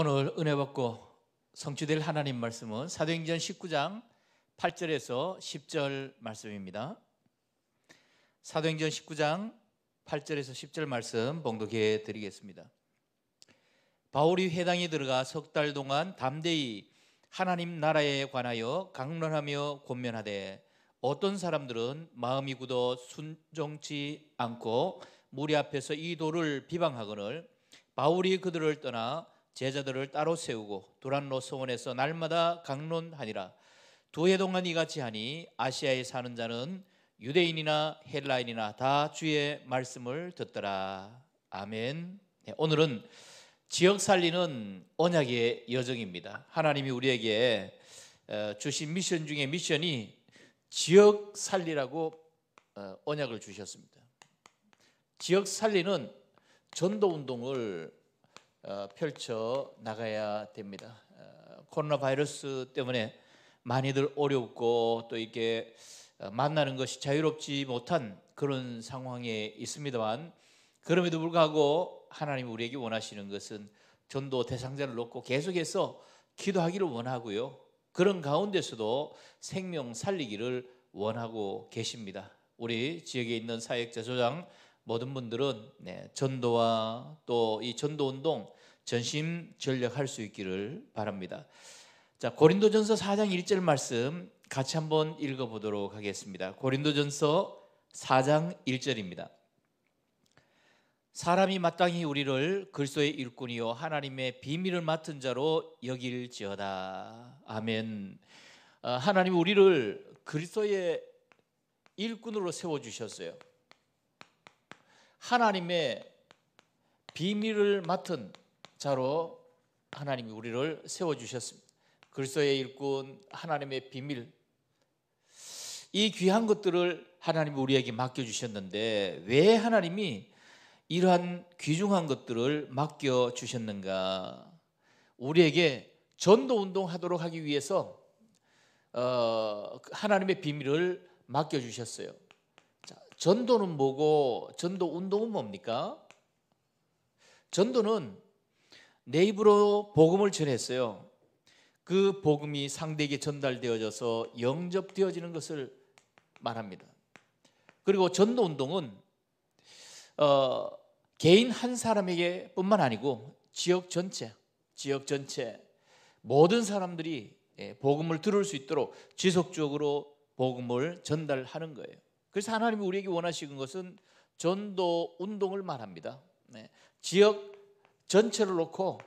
오늘 은혜 받고 성취될 하나님 말씀은 사도행전 19장 8절에서 10절 말씀입니다. 사도행전 19장 8절에서 10절 말씀 봉독해 드리겠습니다. 바울이 회당에 들어가 석 달 동안 담대히 하나님 나라에 관하여 강론하며 권면하되 어떤 사람들은 마음이 굳어 순종치 않고 무리 앞에서 이 도를 비방하거늘 바울이 그들을 떠나 제자들을 따로 세우고 두란로성원에서 날마다 강론하니라 두 해 동안 이같이 하니 아시아에 사는 자는 유대인이나 헬라인이나 다 주의 말씀을 듣더라 아멘 네, 오늘은 지역 살리는 언약의 여정입니다 하나님이 우리에게 어, 주신 미션 중에 미션이 지역 살리라고 어, 언약을 주셨습니다 지역 살리는 전도 운동을 어, 펼쳐 나가야 됩니다. 어, 코로나 바이러스 때문에 많이들 어렵고 또 이게 어, 만나는 것이 자유롭지 못한 그런 상황에 있습니다만 그럼에도 불구하고 하나님 우리에게 원하시는 것은 전도 대상자를 놓고 계속해서 기도하기를 원하고요. 그런 가운데서도 생명 살리기를 원하고 계십니다. 우리 지역에 있는 사역자 소장 모든 분들은 네, 전도와 또 이 전도 운동 전심 전략할 수 있기를 바랍니다. 자, 고린도전서 4장 1절 말씀 같이 한번 읽어 보도록 하겠습니다. 고린도전서 4장 1절입니다. 사람이 마땅히 우리를 글소의 일꾼이요 하나님의 비밀을 맡은 자로 여길지어다. 아멘. 아, 하나님 우리를 그리스도의 일꾼으로 세워 주셨어요. 하나님의 비밀을 맡은 자로 하나님이 우리를 세워 주셨습니다. 글서의 일꾼 하나님의 비밀 이 귀한 것들을 하나님이 우리에게 맡겨 주셨는데 왜 하나님이 이러한 귀중한 것들을 맡겨 주셨는가? 우리에게 전도 운동하도록 하기 위해서 어, 하나님의 비밀을 맡겨 주셨어요. 전도는 뭐고 전도 운동은 뭡니까? 전도는 내 입으로 복음을 전했어요. 그 복음이 상대에게 전달되어져서 영접되어지는 것을 말합니다. 그리고 전도 운동은 어, 개인 한 사람에게뿐만 아니고 지역 전체, 지역 전체 모든 사람들이 예, 복음을 들을 수 있도록 지속적으로 복음을 전달하는 거예요. 그래서 하나님이 우리에게 원하시는 것은 전도 운동을 말합니다. 네. 지역 전체를 놓고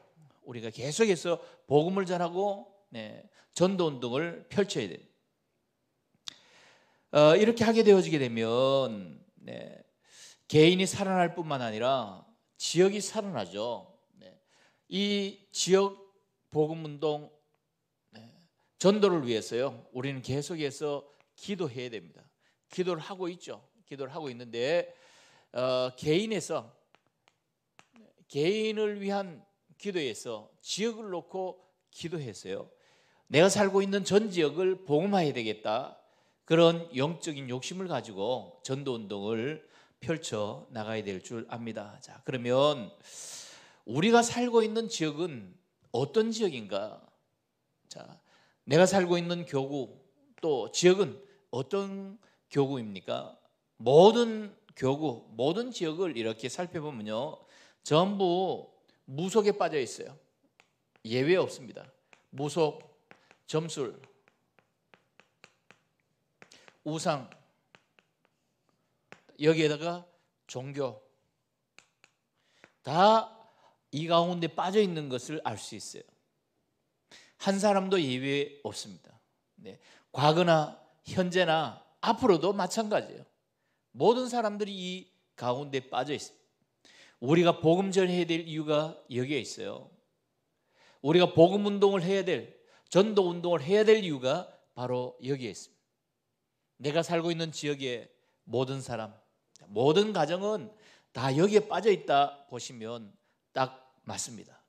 우리가 계속해서 복음을 전하고 네, 전도 운동을 펼쳐야 됩니다. 어, 이렇게 하게 되어지게 되면 네, 개인이 살아날 뿐만 아니라 지역이 살아나죠. 네, 이 지역 복음 운동 네, 전도를 위해서요. 우리는 계속해서 기도해야 됩니다. 기도를 하고 있죠. 기도를 하고 있는데 어, 개인에서 개인을 위한 기도에서 지역을 놓고 기도했어요. 내가 살고 있는 전 지역을 복음화해야 되겠다. 그런 영적인 욕심을 가지고 전도 운동을 펼쳐 나가야 될 줄 압니다. 자, 그러면 우리가 살고 있는 지역은 어떤 지역인가? 자, 내가 살고 있는 교구 또 지역은 어떤 교구입니까? 모든 교구, 모든 지역을 이렇게 살펴보면요. 전부 무속에 빠져 있어요. 예외 없습니다. 무속, 점술, 우상, 여기에다가 종교 다 이 가운데 빠져 있는 것을 알 수 있어요. 한 사람도 예외 없습니다. 네. 과거나 현재나 앞으로도 마찬가지예요. 모든 사람들이 이 가운데 빠져 있습니다. 우리가 복음 전해야 될 이유가 여기에 있어요. 우리가 복음 운동을 해야 될 전도 운동을 해야 될 이유가 바로 여기에 있습니다. 내가 살고 있는 지역의 모든 사람, 모든 가정은 다 여기에 빠져 있다 보시면 딱 맞습니다.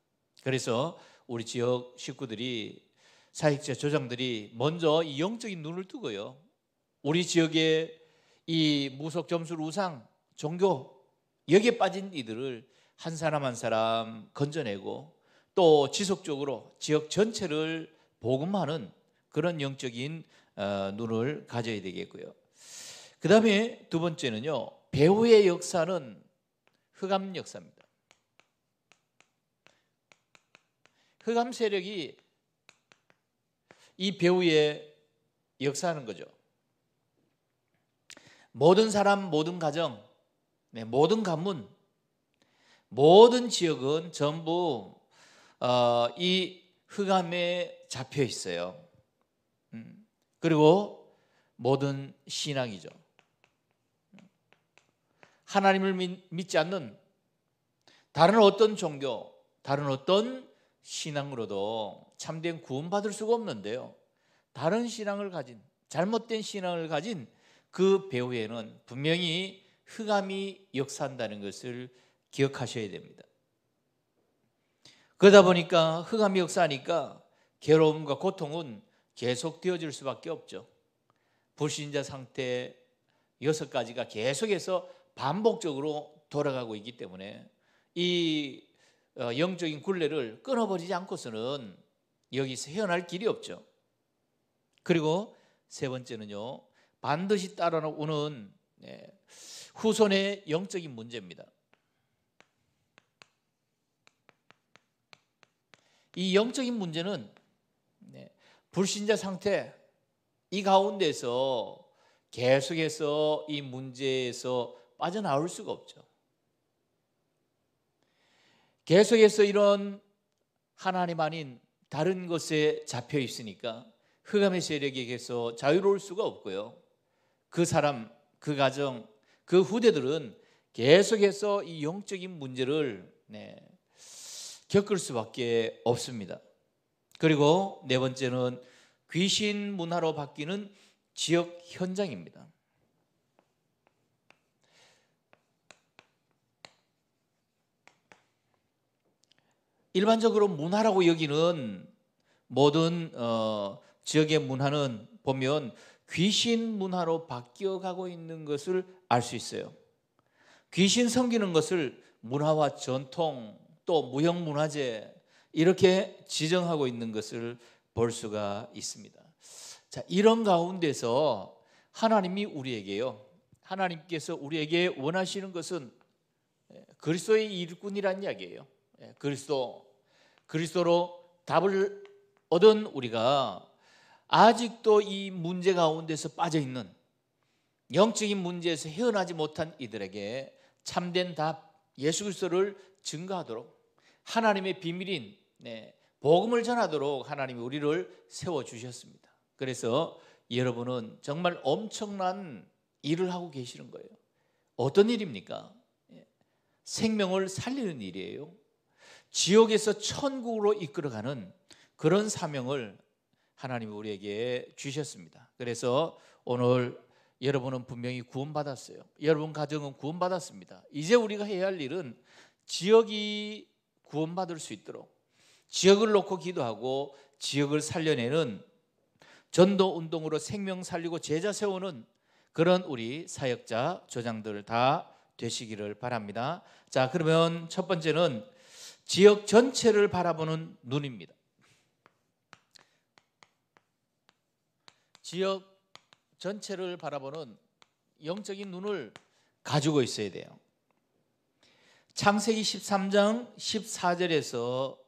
그래서 우리 지역 식구들이 사익자 조장들이 먼저 이 영적인 눈을 뜨고요. 우리 지역의 이 무속 점술 우상 종교 여기에 빠진 이들을 한 사람 한 사람 건져내고 또 지속적으로 지역 전체를 복음하는 그런 영적인 어, 눈을 가져야 되겠고요. 그 다음에 두 번째는요, 배후의 역사는 흑암 역사입니다. 흑암 세력이 이 배후에 역사하는 거죠. 모든 사람, 모든 가정, 네, 모든 가문 모든 지역은 전부 어, 이 흑암에 잡혀 있어요. 음, 그리고 모든 신앙이죠. 하나님을 믿, 지 않는 다른 어떤 종교, 다른 어떤 신앙으로도 참된 구원받을 수가 없는데요. 다른 신앙을 가진 잘못된 신앙을 가진 그 배후에는 분명히 흑암이 역사한다는 것을 기억하셔야 됩니다. 그러다 보니까 흑암이 역사하니까 괴로움과 고통은 계속 되어질 수밖에 없죠. 불신자 상태 여섯 가지가 계속해서 반복적으로 돌아가고 있기 때문에 이 어, 영적인 굴레를 끊어버리지 않고서는 여기서 헤어날 길이 없죠. 그리고 세 번째는요, 반드시 따라오는 네, 후손의 영적인 문제입니다. 이 영적인 문제는 네, 불신자 상태 이 가운데서 계속해서 이 문제에서 빠져나올 수가 없죠. 계속해서 이런 하나님 아닌 다른 것에 잡혀 있으니까 흑암의 세력에게서 자유로울 수가 없고요. 그 사람, 그 가정, 그 후대들은 계속해서 이 영적인 문제를 네, 겪을 수밖에 없습니다. 그리고 네 번째는 귀신 문화로 바뀌는 지역 현장입니다. 일반적으로 문화라고 여기는 모든 어, 지역의 문화는 보면 귀신 문화로 바뀌어 가고 있는 것을 알 수 있어요. 귀신 섬기는 것을 문화와 전통 또 무형 문화재 이렇게 지정하고 있는 것을 볼 수가 있습니다. 자, 이런 가운데서 하나님이 우리에게요. 하나님께서 우리에게 원하시는 것은 예, 그리스도의 일꾼이란 이야기예요. 예, 그리스도 그리스도로 답을 얻은 우리가 아직도 이 문제 가운데서 빠져 있는 영적인 문제에서 헤어나지 못한 이들에게 참된 답 예수 그리스도를 증거하도록 하나님의 비밀인 네, 복음을 전하도록 하나님이 우리를 세워 주셨습니다. 그래서 여러분은 정말 엄청난 일을 하고 계시는 거예요. 어떤 일입니까? 예, 생명을 살리는 일이에요. 지옥에서 천국으로 이끌어가는 그런 사명을 하나님이 우리에게 주셨습니다. 그래서 오늘 여러분은 분명히 구원받았어요. 여러분 가정은 구원받았습니다. 이제 우리가 해야 할 일은 지역이 구원받을 수 있도록 지역을 놓고 기도하고 지역을 살려내는 전도 운동으로 생명 살리고 제자 세우는 그런 우리 사역자 조장들 다 되시기를 바랍니다. 자, 그러면 첫 번째는 지역 전체를 바라보는 눈입니다. 지역 전체를 바라보는 영적인 눈을 가지고 있어야 돼요. 창세기 13장 14절에서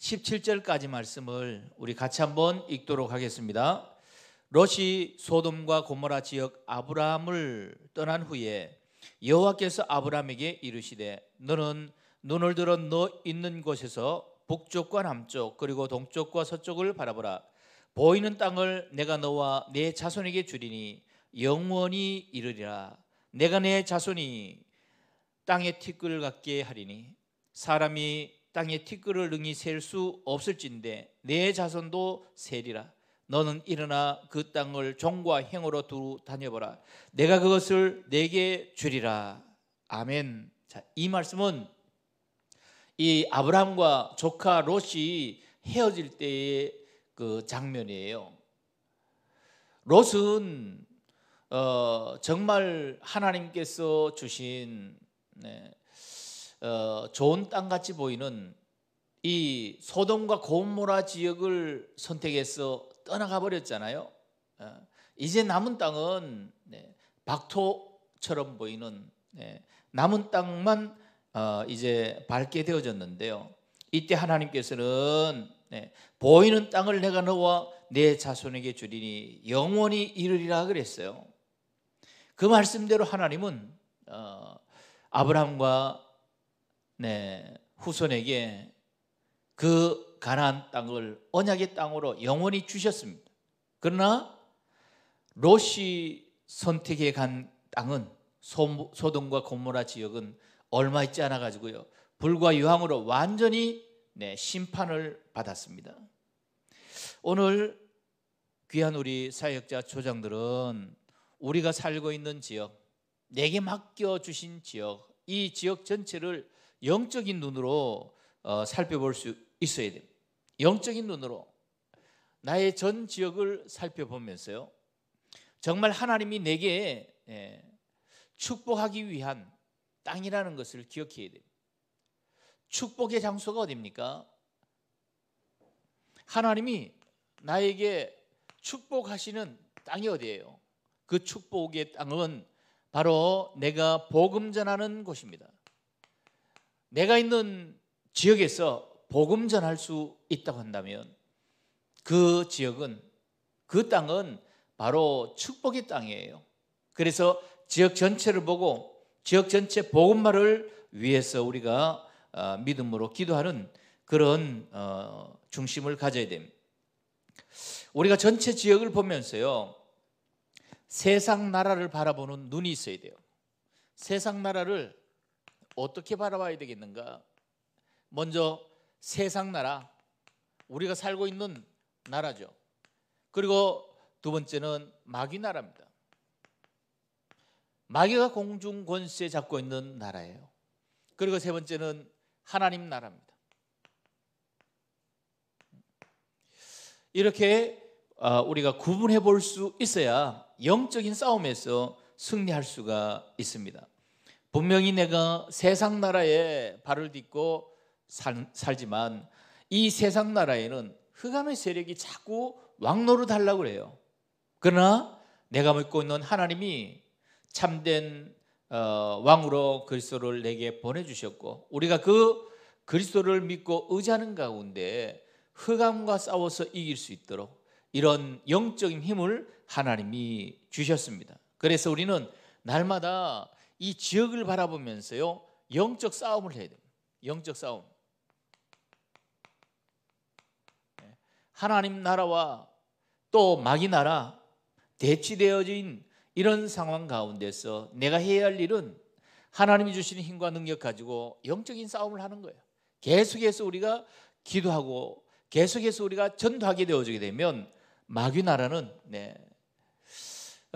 17절까지 말씀을 우리 같이 한번 읽도록 하겠습니다. 롯이 소돔과 고모라 지역 아브라함을 떠난 후에 여호와께서 아브라함에게 이르시되 너는 눈을 들어 너 있는 곳에서 북쪽과 남쪽 그리고 동쪽과 서쪽을 바라보라 보이는 땅을 내가 너와 내 자손에게 주리니 영원히 이르리라 내가 내 자손이 땅의 티끌을 갖게 하리니 사람이 땅의 티끌을 능히 셀 수 없을진데 내 자손도 세리라 너는 일어나 그 땅을 종과 행으로 두루 다녀보라 내가 그것을 내게 주리라 아멘 자, 이 말씀은 이 아브라함과 조카 롯이 헤어질 때의 그 장면이에요. 롯은 어, 정말 하나님께서 주신 네, 어, 좋은 땅 같이 보이는 이 소돔과 고모라 지역을 선택해서 떠나가 버렸잖아요. 어, 이제 남은 땅은 네, 박토처럼 보이는 네, 남은 땅만 어, 이제 밝게 되어졌는데요. 이때 하나님께서는 네. 보이는 땅을 내가 너와 내 자손에게 주리니 영원히 이르리라 그랬어요. 그 말씀대로 하나님은 어, 아브라함과 네, 후손에게 그 가나안 땅을 언약의 땅으로 영원히 주셨습니다. 그러나 롯이 선택해 간 땅은 소, 소돔과 고모라 지역은 얼마 있지 않아 가지고요. 불과 유황으로 완전히 네, 심판을 받았습니다. 오늘 귀한 우리 사역자 조장들은 우리가 살고 있는 지역, 내게 맡겨 주신 지역, 이 지역 전체를 영적인 눈으로 어, 살펴볼 수 있어야 됩니다. 영적인 눈으로 나의 전 지역을 살펴보면서요. 정말 하나님이 내게 예, 축복하기 위한 땅이라는 것을 기억해야 됩니다. 축복의 장소가 어디입니까? 하나님이 나에게 축복하시는 땅이 어디예요? 그 축복의 땅은 바로 내가 복음 전하는 곳입니다. 내가 있는 지역에서 복음 전할 수 있다고 한다면 그 지역은 그 땅은 바로 축복의 땅이에요. 그래서 지역 전체를 보고 지역 전체 복음말을 위해서 우리가 어, 믿음으로 기도하는 그런 어, 중심을 가져야 됩니다. 우리가 전체 지역을 보면서요. 세상 나라를 바라보는 눈이 있어야 돼요. 세상 나라를 어떻게 바라봐야 되겠는가? 먼저 세상 나라, 우리가 살고 있는 나라죠. 그리고 두 번째는 마귀 나라입니다. 마귀가 공중 권세 잡고 있는 나라예요. 그리고 세 번째는 하나님 나라입니다. 이렇게 아, 우리가 구분해 볼 수 있어야 영적인 싸움에서 승리할 수가 있습니다. 분명히 내가 세상 나라에 발을 딛고 살, 살지만 이 세상 나라에는 흑암의 세력이 자꾸 왕노를 달라고 그래요. 그러나 내가 믿고 있는 하나님이 참된 어, 왕으로 그리스도를 내게 보내주셨고 우리가 그 그리스도를 믿고 의지하는 가운데 흑암과 싸워서 이길 수 있도록 이런 영적인 힘을 하나님이 주셨습니다. 그래서 우리는 날마다 이 지역을 바라보면서요 영적 싸움을 해야 됩니다. 영적 싸움. 네. 하나님 나라와 또 마귀 나라 대치되어진 이런 상황 가운데서 내가 해야 할 일은 하나님이 주시는 힘과 능력 가지고 영적인 싸움을 하는 거예요. 계속해서 우리가 기도하고 계속해서 우리가 전도하게 되어지게 되면 마귀 나라는 네,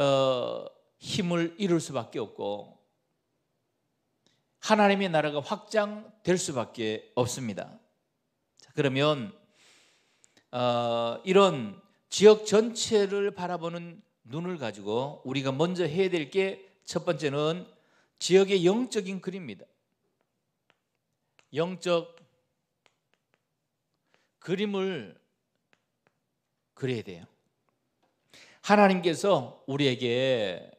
어, 힘을 잃을 수밖에 없고 하나님의 나라가 확장될 수밖에 없습니다. 자, 그러면 어, 이런 지역 전체를 바라보는 눈을 가지고 우리가 먼저 해야 될 게 첫 번째는 지역의 영적인 그림입니다. 영적 그림을 그려야 돼요. 하나님께서 우리에게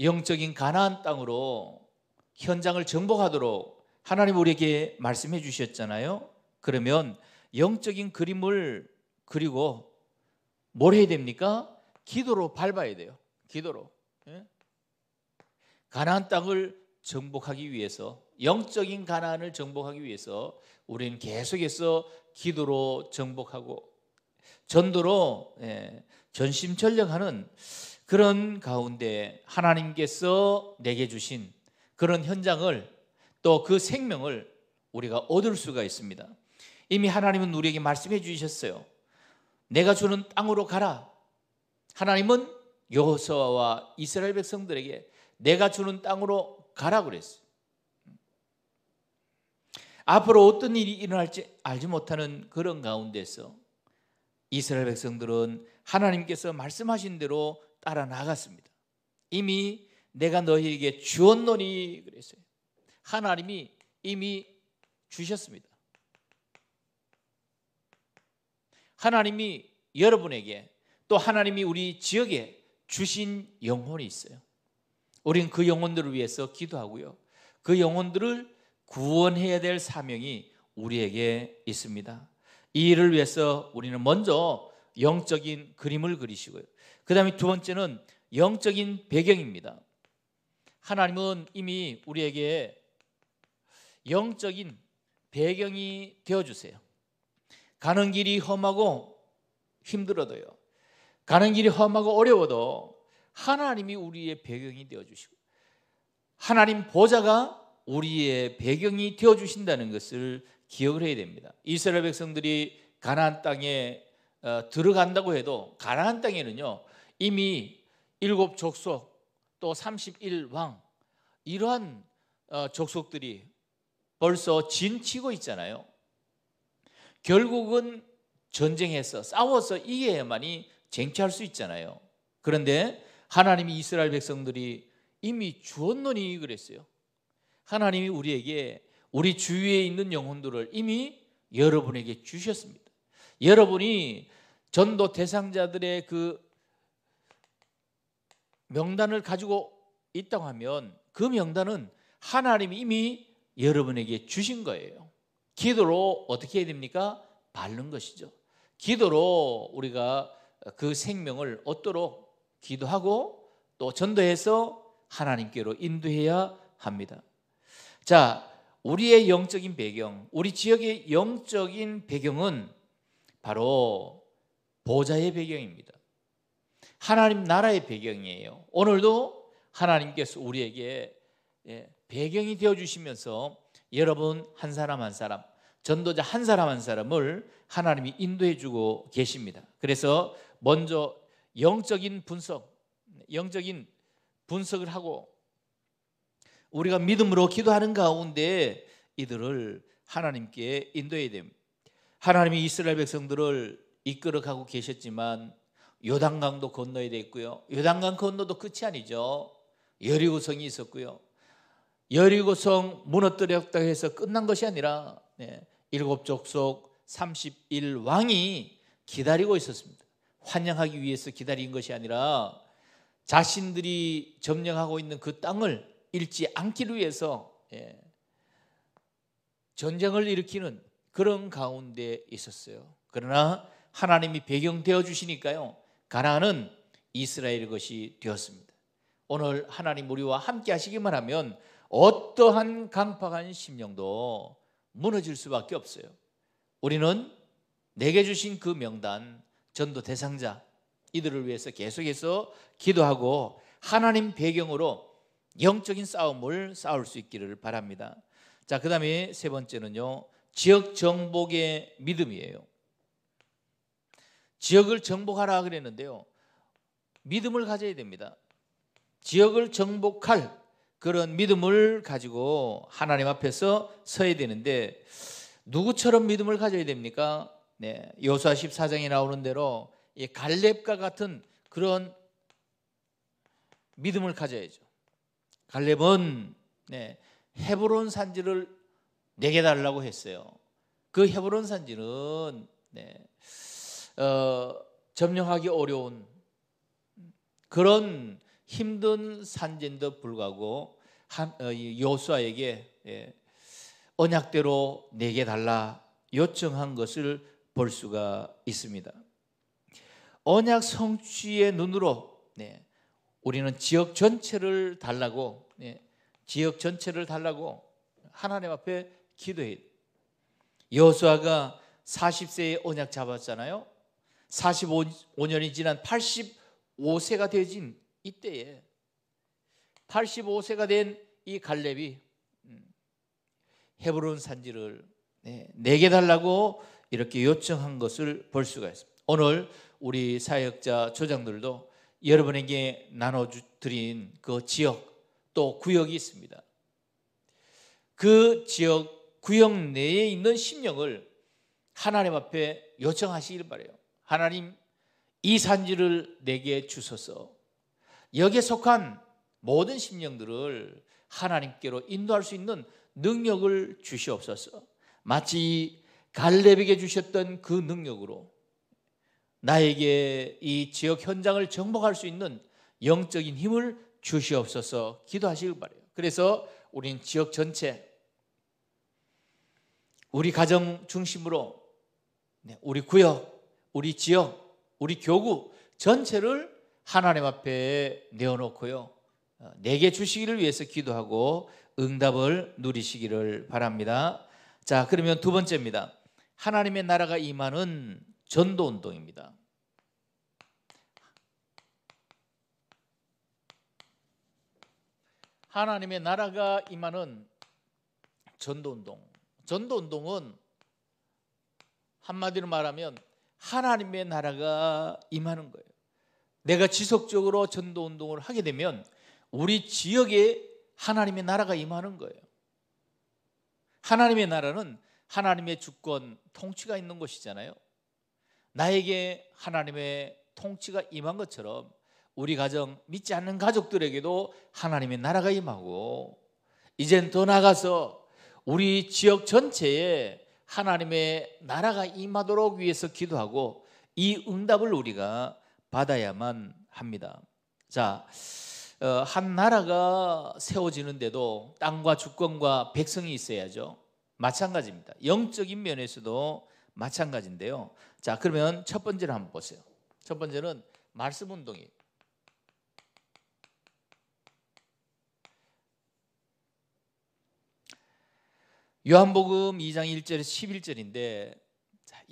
영적인 가나안 땅으로 현장을 정복하도록 하나님 우리에게 말씀해 주셨잖아요. 그러면 영적인 그림을 그리고 뭘 해야 됩니까? 기도로 밟아야 돼요. 기도로. 예? 가나안 땅을 정복하기 위해서 영적인 가나안을 정복하기 위해서 우리는 계속해서 기도로 정복하고 전도로 예, 전심전력하는 그런 가운데 하나님께서 내게 주신 그런 현장을 또 그 생명을 우리가 얻을 수가 있습니다. 이미 하나님은 우리에게 말씀해 주셨어요. 내가 주는 땅으로 가라. 하나님은 여호수아와 이스라엘 백성들에게 내가 주는 땅으로 가라 그랬어요. 앞으로 어떤 일이 일어날지 알지 못하는 그런 가운데서 이스라엘 백성들은 하나님께서 말씀하신 대로 따라 나갔습니다. 이미 내가 너희에게 주었노니 그랬어요. 하나님이 이미 주셨습니다. 하나님이 여러분에게 또 하나님이 우리 지역에 주신 영혼이 있어요. 우린 그 영혼들을 위해서 기도하고요. 그 영혼들을 구원해야 될 사명이 우리에게 있습니다. 이 일을 위해서 우리는 먼저 영적인 그림을 그리시고요. 그 다음에 두 번째는 영적인 배경입니다. 하나님은 이미 우리에게 영적인 배경이 되어주세요. 가는 길이 험하고 힘들어도요. 가는 길이 험하고 어려워도 하나님이 우리의 배경이 되어 주시고 하나님 보좌가 우리의 배경이 되어 주신다는 것을 기억을 해야 됩니다. 이스라엘 백성들이 가나안 땅에 어, 들어간다고 해도 가나안 땅에는요 이미 일곱 족속 또 31왕 이러한 어, 족속들이 벌써 진치고 있잖아요. 결국은 전쟁해서 싸워서 이겨야만이 쟁취할 수 있잖아요. 그런데 하나님이 이스라엘 백성들이 이미 주었노니 그랬어요. 하나님이 우리에게 우리 주위에 있는 영혼들을 이미 여러분에게 주셨습니다. 여러분이 전도 대상자들의 그 명단을 가지고 있다고 하면 그 명단은 하나님이 이미 여러분에게 주신 거예요. 기도로 어떻게 해야 됩니까? 바른 것이죠. 기도로 우리가 그 생명을 얻도록 기도하고 또 전도해서 하나님께로 인도해야 합니다. 자, 우리의 영적인 배경, 우리 지역의 영적인 배경은 바로 보좌의 배경입니다. 하나님 나라의 배경이에요. 오늘도 하나님께서 우리에게 예, 배경이 되어 주시면서 여러분 한 사람 한 사람, 전도자 한 사람 한 사람을 하나님이 인도해 주고 계십니다. 그래서 먼저 영적인 분석, 영적인 분석을 하고 우리가 믿음으로 기도하는 가운데 이들을 하나님께 인도해야 됩니다. 하나님이 이스라엘 백성들을 이끌어 가고 계셨지만 요단강도 건너야 됐고요. 요단강 건너도 끝이 아니죠. 여리고성이 있었고요. 여리고성 무너뜨렸다고 해서 끝난 것이 아니라 네, 일곱 족속 31왕이 기다리고 있었습니다. 환영하기 위해서 기다린 것이 아니라 자신들이 점령하고 있는 그 땅을 잃지 않기를 위해서 예, 전쟁을 일으키는 그런 가운데 있었어요. 그러나 하나님이 배경 되어 주시니까요. 가나안은 이스라엘 것이 되었습니다. 오늘 하나님 우리와 함께 하시기만 하면 어떠한 강팍한 심령도 무너질 수밖에 없어요. 우리는 내게 주신 그 명단 전도 대상자 이들을 위해서 계속해서 기도하고 하나님 배경으로 영적인 싸움을 싸울 수 있기를 바랍니다. 자, 그다음에 세 번째는요. 지역 정복의 믿음이에요. 지역을 정복하라 그랬는데요. 믿음을 가져야 됩니다. 지역을 정복할 그런 믿음을 가지고 하나님 앞에서 서야 되는데 누구처럼 믿음을 가져야 됩니까? 네, 여수아 14장에 나오는 대로 이 갈렙과 같은 그런 믿음을 가져야죠. 갈렙은 네, 헤브론 산지를 내게 달라고 했어요. 그 헤브론 산지는 네, 어, 점령하기 어려운 그런 힘든 산지인데 불구하고 어, 요수아에게 예, 언약대로 내게 달라 요청한 것을 볼 수가 있습니다. 언약 성취의 눈으로 네, 우리는 지역 전체를 달라고 네, 지역 전체를 달라고 하나님 앞에 기도해. 여수아가 40세에 언약 잡았잖아요. 45년이 지난 85세가 되진 이때에 85세가 된 이 갈렙이 음, 헤브론 산지를 네, 내게 달라고 이렇게 요청한 것을 볼 수가 있습니다. 오늘 우리 사역자 조장들도 여러분에게 나눠드린 그 지역 또 구역이 있습니다. 그 지역 구역 내에 있는 심령을 하나님 앞에 요청하시길 바래요. 하나님 이 산지를 내게 주소서. 여기에 속한 모든 심령들을 하나님께로 인도할 수 있는 능력을 주시옵소서. 마치 갈렙에게 주셨던 그 능력으로 나에게 이 지역 현장을 정복할 수 있는 영적인 힘을 주시옵소서 기도하시길 바래요. 그래서 우린 지역 전체 우리 가정 중심으로 네, 우리 구역, 우리 지역, 우리 교구 전체를 하나님 앞에 내어놓고요. 어, 내게 주시기를 위해서 기도하고 응답을 누리시기를 바랍니다. 자, 그러면 두 번째입니다. 하나님의 나라가 임하는 전도 운동입니다. 하나님의 나라가 임하는 전도 운동. 전도 운동은 한마디로 말하면 하나님의 나라가 임하는 거예요. 내가 지속적으로 전도 운동을 하게 되면 우리 지역에 하나님의 나라가 임하는 거예요. 하나님의 나라는 하나님의 주권, 통치가 있는 곳이잖아요. 나에게 하나님의 통치가 임한 것처럼 우리 가정 믿지 않는 가족들에게도 하나님의 나라가 임하고 이젠 더 나가서 우리 지역 전체에 하나님의 나라가 임하도록 위해서 기도하고 이 응답을 우리가 받아야만 합니다. 자, 어, 한 나라가 세워지는데도 땅과 주권과 백성이 있어야죠. 마찬가지입니다. 영적인 면에서도 마찬가지인데요. 자, 그러면 첫 번째를 한번 보세요. 첫 번째는 말씀 운동이 요한복음 2장 1절에서 11절인데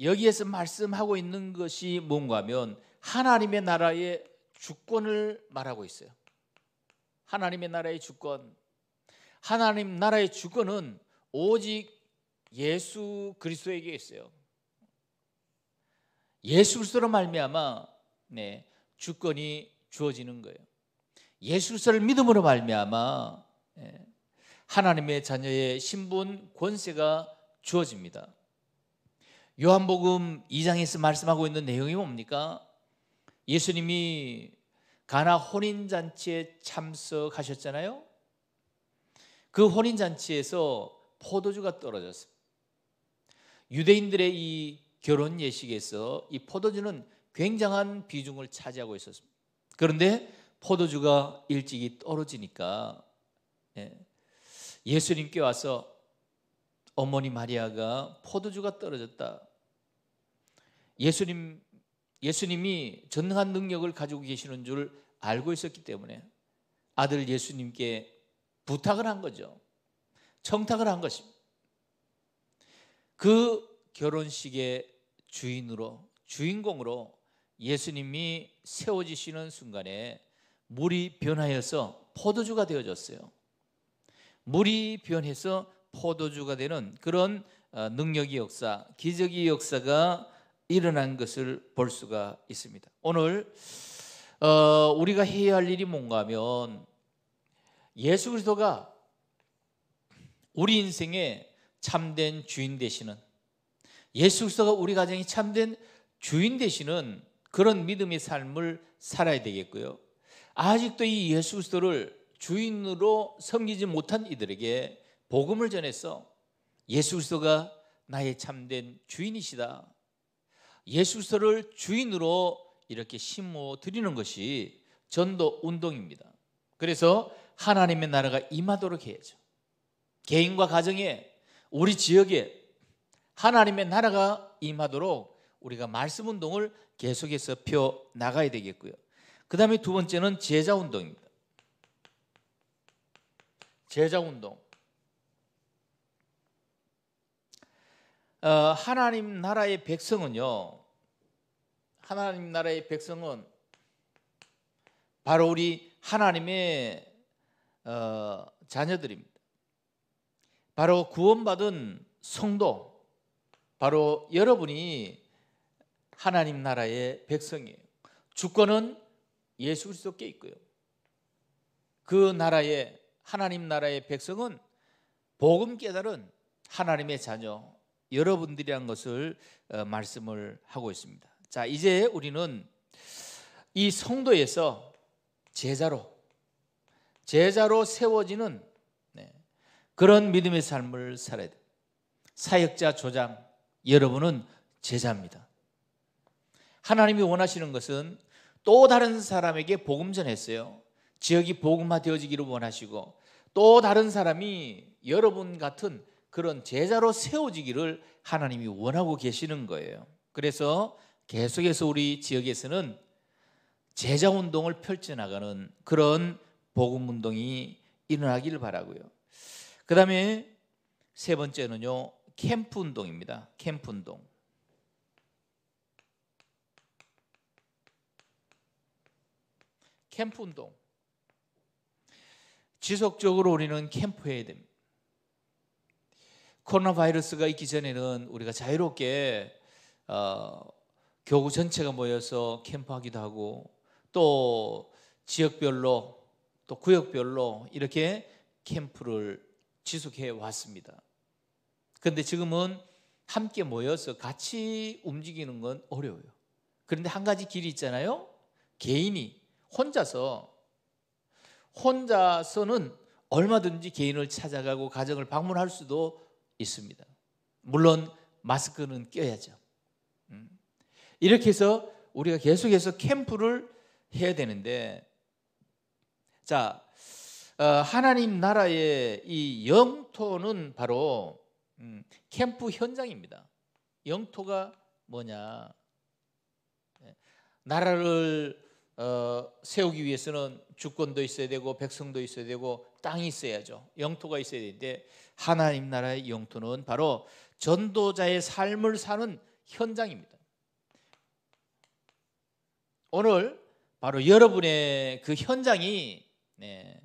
여기에서 말씀하고 있는 것이 뭔가 하면 하나님의 나라의 주권을 말하고 있어요. 하나님의 나라의 주권. 하나님 나라의 주권은 오직 예수 그리스도에게 있어요. 예수 그리스도로 말미암아 네, 주권이 주어지는 거예요. 예수 그리스도를 믿음으로 말미암아 네, 하나님의 자녀의 신분 권세가 주어집니다. 요한복음 2장에서 말씀하고 있는 내용이 뭡니까? 예수님이 가나 혼인 잔치에 참석하셨잖아요. 그 혼인 잔치에서 포도주가 떨어졌습니다. 유대인들의 이 결혼 예식에서 이 포도주는 굉장한 비중을 차지하고 있었습니다. 그런데 포도주가 일찍이 떨어지니까 예, 예수님께 와서 어머니 마리아가 포도주가 떨어졌다. 예수님 예수님이 전능한 능력을 가지고 계시는 줄 알고 있었기 때문에 아들 예수님께 부탁을 한 거죠. 청탁을 한 것입니다. 그 결혼식의 주인으로 주인공으로 예수님이 세워지시는 순간에 물이 변하여서 포도주가 되어졌어요. 물이 변해서 포도주가 되는 그런 어, 능력의 역사, 기적의 역사가 일어난 것을 볼 수가 있습니다. 오늘 어, 우리가 해야 할 일이 뭔가 하면 예수 그리스도가 우리 인생에 참된 주인 되시는 예수 그리스도가 우리 가정이 참된 주인 되시는 그런 믿음의 삶을 살아야 되겠고요. 아직도 이 예수 그리스도를 주인으로 섬기지 못한 이들에게 복음을 전해서 예수 그리스도가 나의 참된 주인이시다. 예수 그리스도를 주인으로 이렇게 심어 드리는 것이 전도 운동입니다. 그래서 하나님의 나라가 임하도록 해야죠. 개인과 가정에 우리 지역에 하나님의 나라가 임하도록 우리가 말씀 운동을 계속해서 펴 나가야 되겠고요. 그 다음에 두 번째는 제자 운동입니다. 제자 운동. 어, 하나님 나라의 백성은요. 하나님 나라의 백성은 바로 우리 하나님의 어, 자녀들입니다. 바로 구원받은 성도, 바로 여러분이 하나님 나라의 백성이에요. 주권은 예수 그리스도께 있고요. 그 나라의 하나님 나라의 백성은 복음 깨달은 하나님의 자녀 여러분들이란 것을 어, 말씀을 하고 있습니다. 자, 이제 우리는 이 성도에서 제자로 제자로 세워지는 그런 믿음의 삶을 살아야 돼 사역자 조장, 여러분은 제자입니다. 하나님이 원하시는 것은 또 다른 사람에게 복음 전했어요. 지역이 복음화 되어지기를 원하시고 또 다른 사람이 여러분 같은 그런 제자로 세워지기를 하나님이 원하고 계시는 거예요. 그래서 계속해서 우리 지역에서는 제자 운동을 펼쳐 나가는 그런 복음 운동이 일어나기를 바라고요. 그 다음에 세 번째는요, 캠프 운동입니다. 캠프 운동. 캠프 운동. 지속적으로 우리는 캠프해야 됩니다. 코로나 바이러스가 있기 전에는 우리가 자유롭게 어, 교구 전체가 모여서 캠프하기도 하고 또 지역별로 또 구역별로 이렇게 캠프를 지속해 왔습니다. 그런데 지금은 함께 모여서 같이 움직이는 건 어려워요. 그런데 한 가지 길이 있잖아요. 개인이 혼자서 혼자서는 얼마든지 개인을 찾아가고 가정을 방문할 수도 있습니다. 물론 마스크는 껴야죠. 음. 이렇게 해서 우리가 계속해서 캠프를 해야 되는데 자 어, 하나님 나라의 이 영토는 바로 음, 캠프 현장입니다. 영토가 뭐냐? 예, 나라를 어, 세우기 위해서는 주권도 있어야 되고 백성도 있어야 되고 땅이 있어야죠. 영토가 있어야 되는데 하나님 나라의 영토는 바로 전도자의 삶을 사는 현장입니다. 오늘 바로 여러분의 그 현장이 네,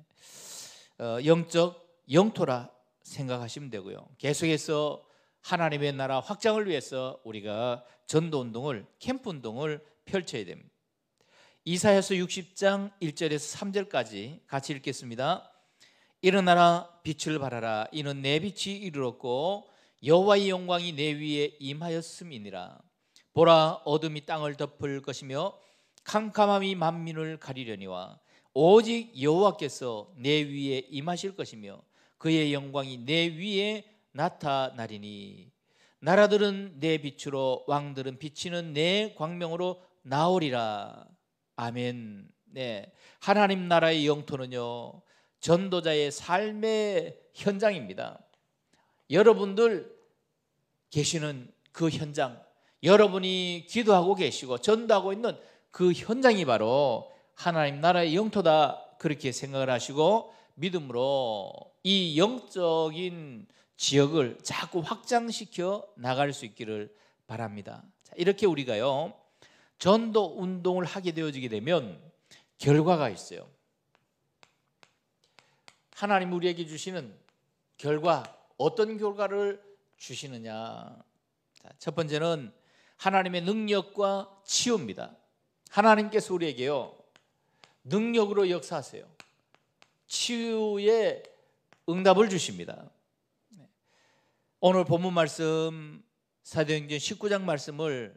어, 영적 영토라 생각하시면 되고요. 계속해서 하나님의 나라 확장을 위해서 우리가 전도 운동을 캠프 운동을 펼쳐야 됩니다. 이사야서 60장 1절에서 3절까지 같이 읽겠습니다. 일어나라 빛을 발하라 이는 내 빛이 이르렀고 여호와의 영광이 내 위에 임하였음이니라. 보라 어둠이 땅을 덮을 것이며 캄캄함이 만민을 가리려니와 오직 여호와께서 내 위에 임하실 것이며 그의 영광이 내 위에 나타나리니 나라들은 내 빛으로 왕들은 비치는 내 광명으로 나오리라 아멘. 네. 하나님 나라의 영토는요. 전도자의 삶의 현장입니다. 여러분들 계시는 그 현장, 여러분이 기도하고 계시고 전도하고 있는 그 현장이 바로 하나님 나라의 영토다 그렇게 생각을 하시고 믿음으로 이 영적인 지역을 자꾸 확장시켜 나갈 수 있기를 바랍니다. 자, 이렇게 우리가요 전도 운동을 하게 되어지게 되면 결과가 있어요. 하나님 우리에게 주시는 결과 어떤 결과를 주시느냐? 자, 첫 번째는 하나님의 능력과 치유입니다. 하나님께서 우리에게요 능력으로 역사하세요. 치유의 응답을 주십니다. 오늘 본문 말씀 사도행전 19장 말씀을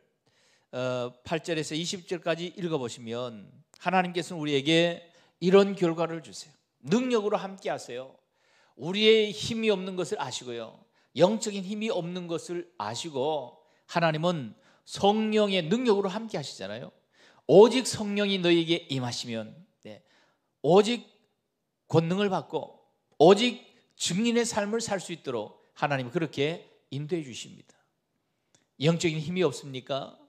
8절에서 어, 20절까지 읽어보시면 하나님께서는 우리에게 이런 결과를 주세요. 능력으로 함께 하세요. 우리의 힘이 없는 것을 아시고요. 영적인 힘이 없는 것을 아시고 하나님은 성령의 능력으로 함께 하시잖아요. 오직 성령이 너희에게 임하시면 네. 오직 권능을 받고 오직 증인의 삶을 살 수 있도록 하나님 그렇게 인도해 주십니다. 영적인 힘이 없습니까?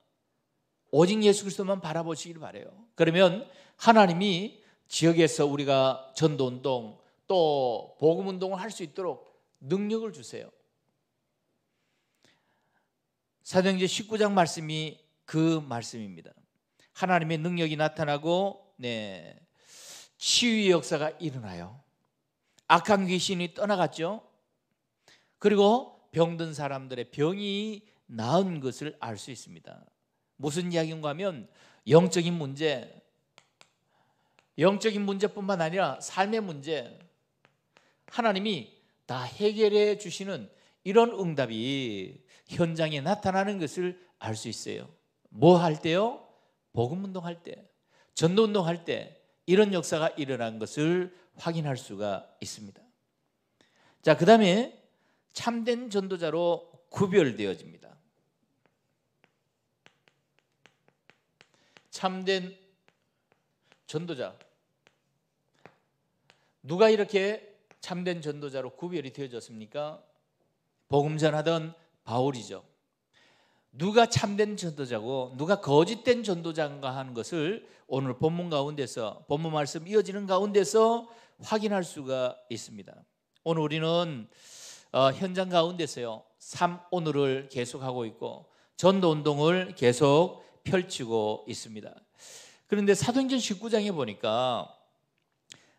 오직 예수 그리스도만 바라보시길 바래요. 그러면 하나님이 지역에서 우리가 전도 운동 또 복음 운동을 할 수 있도록 능력을 주세요. 사도행전 19장 말씀이 그 말씀입니다. 하나님의 능력이 나타나고 네, 치유의 역사가 일어나요. 악한 귀신이 떠나갔죠. 그리고 병든 사람들의 병이 나은 것을 알 수 있습니다. 무슨 이야기인가 하면 영적인 문제, 영적인 문제뿐만 아니라 삶의 문제, 하나님이 다 해결해 주시는 이런 응답이 현장에 나타나는 것을 알 수 있어요. 뭐 할 때요? 복음 운동할 때, 전도 운동할 때 이런 역사가 일어난 것을 확인할 수가 있습니다. 자, 그다음에 참된 전도자로 구별되어집니다. 참된 전도자. 누가 이렇게 참된 전도자로 구별이 되어졌습니까? 복음 전하던 바울이죠. 누가 참된 전도자고 누가 거짓된 전도자인가 하는 것을 오늘 본문 가운데서 본문 말씀 이어지는 가운데서 확인할 수가 있습니다. 오늘 우리는 어, 현장 가운데서요 삼 오늘을 계속하고 있고 전도 운동을 계속 펼치고 있습니다. 그런데 사도행전 19장에 보니까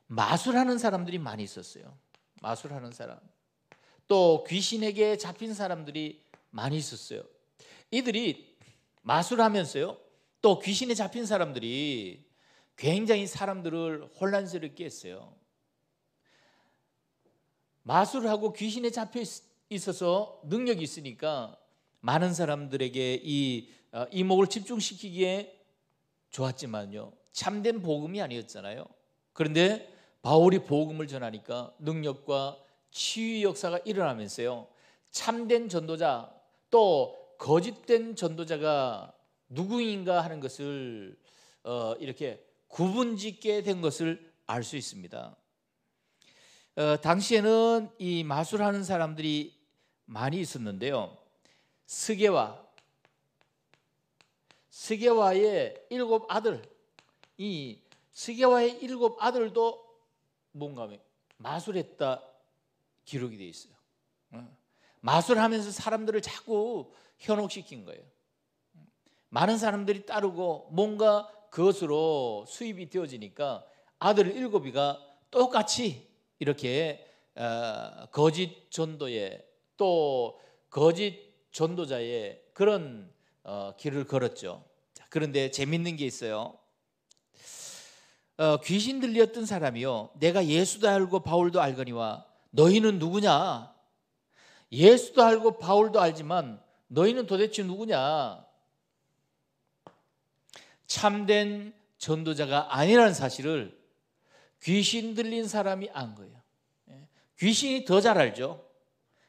마술하는 사람들이 많이 있었어요. 마술하는 사람 또 귀신에게 잡힌 사람들이 많이 있었어요. 이들이 마술을 하면서요. 또 귀신에 잡힌 사람들이 굉장히 사람들을 혼란스럽게 했어요. 마술을 하고 귀신에 잡혀 있어서 능력이 있으니까 많은 사람들에게 이 어, 이목을 집중시키기에 좋았지만요. 참된 복음이 아니었잖아요. 그런데 바울이 복음을 전하니까 능력과 치유 역사가 일어나면서요. 참된 전도자 또 거짓된 전도자가 누구인가 하는 것을 어, 이렇게 구분짓게 된 것을 알 수 있습니다. 어, 당시에는 이 마술하는 사람들이 많이 있었는데요. 스게와 스게와의 일곱 아들 이 스게와의 일곱 아들도 뭔가 마술했다 기록이 돼 있어요. 어, 마술하면서 사람들을 자꾸 현혹시킨 거예요. 많은 사람들이 따르고 뭔가 그것으로 수입이 되어지니까 아들 일곱이가 똑같이 이렇게 어, 거짓 전도에 또 거짓 전도자의 그런 어, 길을 걸었죠. 그런데 재밌는 게 있어요. 어, 귀신 들렸던 사람이요. 내가 예수도 알고 바울도 알거니와 너희는 누구냐? 예수도 알고 바울도 알지만 너희는 도대체 누구냐? 참된 전도자가 아니라는 사실을 귀신 들린 사람이 안 거예요. 예. 귀신이 더 잘 알죠.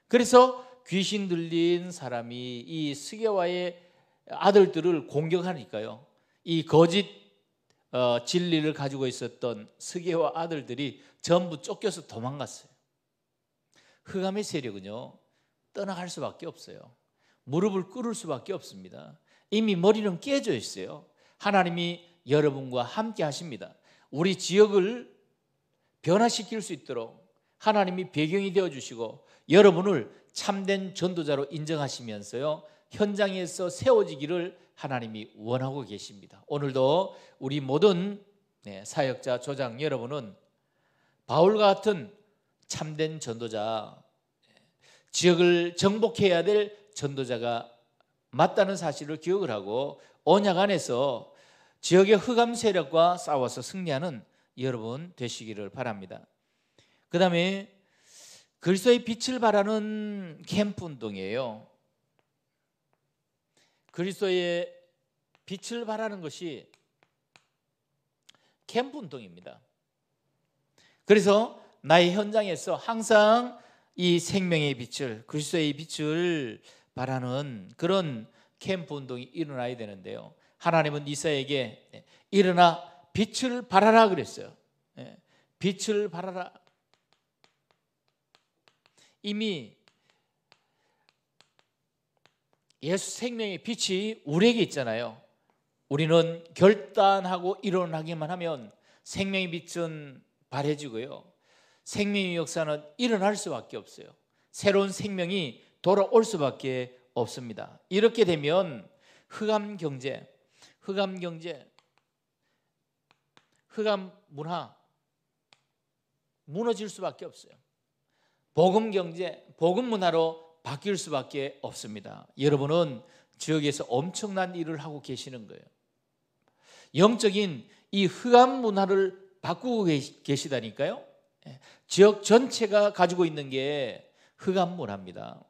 그래서 귀신 들린 사람이 이 스게와의 아들들을 공격하니까요. 이 거짓 어, 진리를 가지고 있었던 스게와 아들들이 전부 쫓겨서 도망갔어요. 흑암의 세력은요 떠나갈 수밖에 없어요. 무릎을 꿇을 수밖에 없습니다. 이미 머리는 깨져 있어요. 하나님이 여러분과 함께 하십니다. 우리 지역을 변화시킬 수 있도록 하나님이 배경이 되어 주시고 여러분을 참된 전도자로 인정하시면서요. 현장에서 세워지기를 하나님이 원하고 계십니다. 오늘도 우리 모든 네, 사역자 조장 여러분은 바울과 같은 참된 전도자 네, 지역을 정복해야 될 전도자가 맞다는 사실을 기억을 하고 언약 안에서 지역의 흑암 세력과 싸워서 승리하는 여러분 되시기를 바랍니다. 그 다음에 그리스도의 빛을 바라는 캠프 운동이에요. 그리스도의 빛을 바라는 것이 캠프 운동입니다. 그래서 나의 현장에서 항상 이 생명의 빛을 그리스도의 빛을 바라는 그런 캠프 운동이 일어나야 되는데요. 하나님은 이사에게 예, 일어나 빛을 발하라 그랬어요. 예, 빛을 발하라. 이미 예수 생명의 빛이 우리에게 있잖아요. 우리는 결단하고 일어나기만 하면 생명의 빛은 발해지고요. 생명의 역사는 일어날 수밖에 없어요. 새로운 생명이 돌아올 수밖에 없습니다. 이렇게 되면 흑암 경제, 흑암 경제, 흑암 문화 무너질 수밖에 없어요. 복음 경제, 복음 문화로 바뀔 수밖에 없습니다. 여러분은 지역에서 엄청난 일을 하고 계시는 거예요. 영적인 이 흑암 문화를 바꾸고 계시다니까요. 예, 지역 전체가 가지고 있는 게 흑암 문화입니다.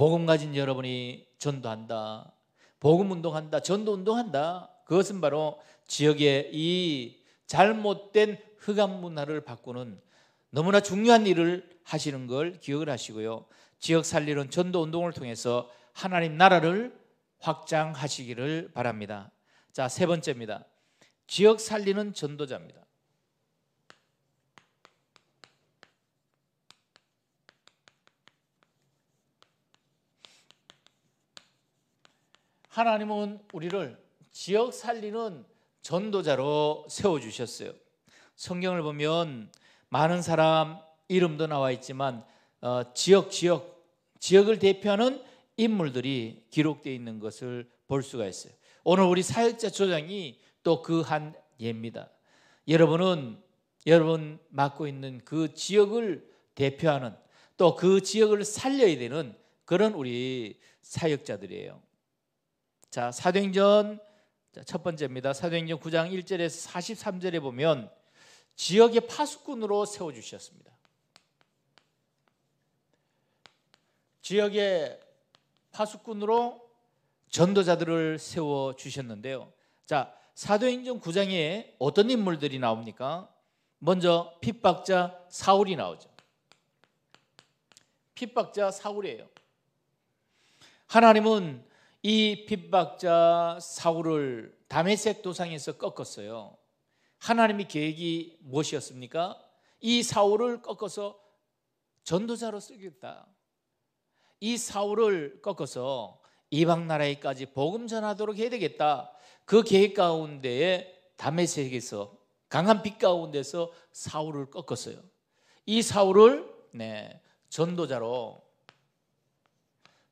복음 가진 여러분이 전도한다. 복음 운동한다. 전도 운동한다. 그것은 바로 지역의 이 잘못된 흑암 문화를 바꾸는 너무나 중요한 일을 하시는 걸 기억을 하시고요. 지역 살리는 전도 운동을 통해서 하나님 나라를 확장하시기를 바랍니다. 자, 세 번째입니다. 지역 살리는 전도자입니다. 하나님은 우리를 지역 살리는 전도자로 세워주셨어요. 성경을 보면 많은 사람 이름도 나와 있지만 어, 지역 지역 지역을 대표하는 인물들이 기록되어 있는 것을 볼 수가 있어요. 오늘 우리 사역자 조장이 또 그 한 예입니다. 여러분은 여러분 맡고 있는 그 지역을 대표하는 또 그 지역을 살려야 되는 그런 우리 사역자들이에요. 자, 사도행전 첫 번째입니다. 사도행전 9장 1절에서 43절에 보면 지역의 파수꾼으로 세워 주셨습니다. 지역의 파수꾼으로 전도자들을 세워 주셨는데요. 자, 사도행전 9장에 어떤 인물들이 나옵니까? 먼저 핍박자 사울이 나오죠. 핍박자 사울이에요. 하나님은 이 핍박자 사울을 다메섹 도상에서 꺾었어요. 하나님의 계획이 무엇이었습니까? 이 사울을 꺾어서 전도자로 쓰겠다. 이 사울을 꺾어서 이방 나라에까지 복음 전하도록 해야 되겠다. 그 계획 가운데에 다메섹에서 강한 빛 가운데서 사울을 꺾었어요. 이 사울을 네, 전도자로